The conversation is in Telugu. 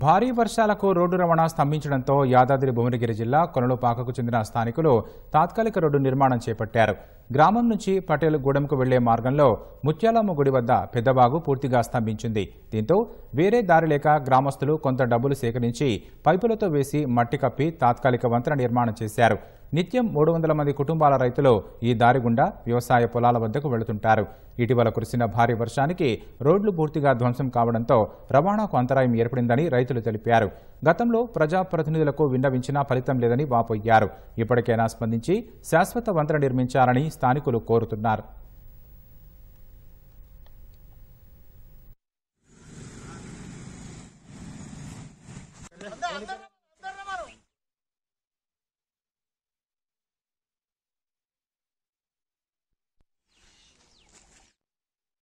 భారీ వర్షాలకు రోడ్డు రవాణా స్తంభించడంతో యాదాద్రి భువనగిరి జిల్లా కొనలుపాకకు చెందిన స్థానికులు తాత్కాలిక రోడ్డు నిర్మాణం చేపట్టారు గ్రామం నుంచి గూడెంకు వెళ్లే మార్గంలో ముత్యాలమ్మ గుడి వద్ద పెద్దబాగు పూర్తిగా స్తంభించింది దీంతో వేరే దారి లేక గ్రామస్తులు కొంత డబ్బులు సేకరించి పైపులతో వేసి మట్టి కప్పి తాత్కాలిక వంతెన నిర్మాణం చేశారు నిత్యం మూడు వందల మంది కుటుంబాల రైతులు ఈ దారి గుండా వ్యవసాయ పొలాల వద్దకు వెళుతుంటారు ఇటీవల కురిసిన భారీ వర్షానికి రోడ్లు పూర్తిగా ధ్వంసం కావడంతో రవాణాకు అంతరాయం ఏర్పడిందని రైతులు తెలిపారు గతంలో ప్రజాప్రతినిధులకు విన్నవించినా ఫలితం లేదని వాపోయారు ఇప్పటికైనా స్పందించి శాశ్వత వంతెన నిర్మించాలని స్థానికులు కోరుతున్నారు